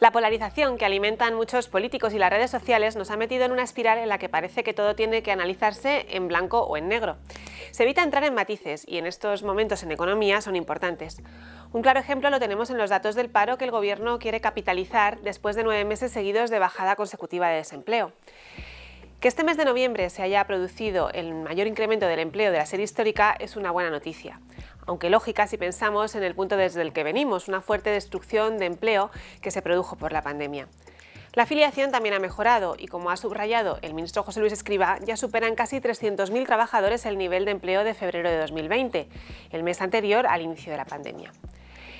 La polarización que alimentan muchos políticos y las redes sociales nos ha metido en una espiral en la que parece que todo tiene que analizarse en blanco o en negro. Se evita entrar en matices y en estos momentos en economía son importantes. Un claro ejemplo lo tenemos en los datos del paro que el Gobierno quiere capitalizar después de nueve meses seguidos de bajada consecutiva de desempleo. Que este mes de noviembre se haya producido el mayor incremento del empleo de la serie histórica es una buena noticia aunque lógica si pensamos en el punto desde el que venimos, una fuerte destrucción de empleo que se produjo por la pandemia. La afiliación también ha mejorado y, como ha subrayado el ministro José Luis Escriba, ya superan casi 300.000 trabajadores el nivel de empleo de febrero de 2020, el mes anterior al inicio de la pandemia.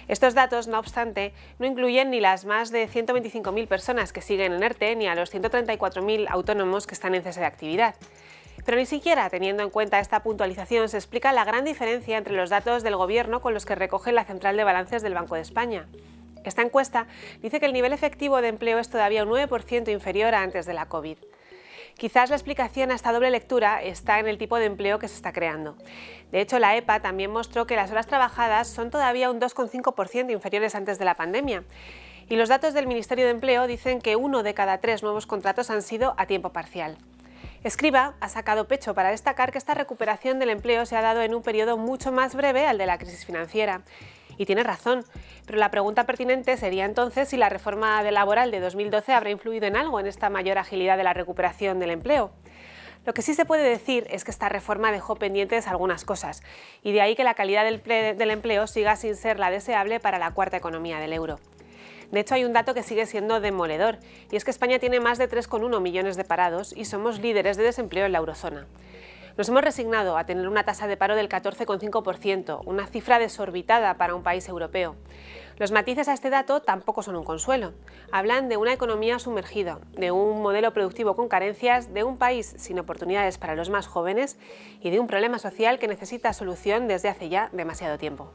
Estos datos, no obstante, no incluyen ni las más de 125.000 personas que siguen en ERTE ni a los 134.000 autónomos que están en cese de actividad. Pero ni siquiera teniendo en cuenta esta puntualización se explica la gran diferencia entre los datos del Gobierno con los que recoge la Central de Balances del Banco de España. Esta encuesta dice que el nivel efectivo de empleo es todavía un 9% inferior a antes de la COVID. Quizás la explicación a esta doble lectura está en el tipo de empleo que se está creando. De hecho, la EPA también mostró que las horas trabajadas son todavía un 2,5% inferiores antes de la pandemia. Y los datos del Ministerio de Empleo dicen que uno de cada tres nuevos contratos han sido a tiempo parcial. Escriba ha sacado pecho para destacar que esta recuperación del empleo se ha dado en un periodo mucho más breve al de la crisis financiera. Y tiene razón, pero la pregunta pertinente sería entonces si la reforma laboral de 2012 habrá influido en algo en esta mayor agilidad de la recuperación del empleo. Lo que sí se puede decir es que esta reforma dejó pendientes algunas cosas, y de ahí que la calidad del empleo siga sin ser la deseable para la cuarta economía del euro. De hecho, hay un dato que sigue siendo demoledor, y es que España tiene más de 3,1 millones de parados y somos líderes de desempleo en la eurozona. Nos hemos resignado a tener una tasa de paro del 14,5%, una cifra desorbitada para un país europeo. Los matices a este dato tampoco son un consuelo. Hablan de una economía sumergida, de un modelo productivo con carencias, de un país sin oportunidades para los más jóvenes y de un problema social que necesita solución desde hace ya demasiado tiempo.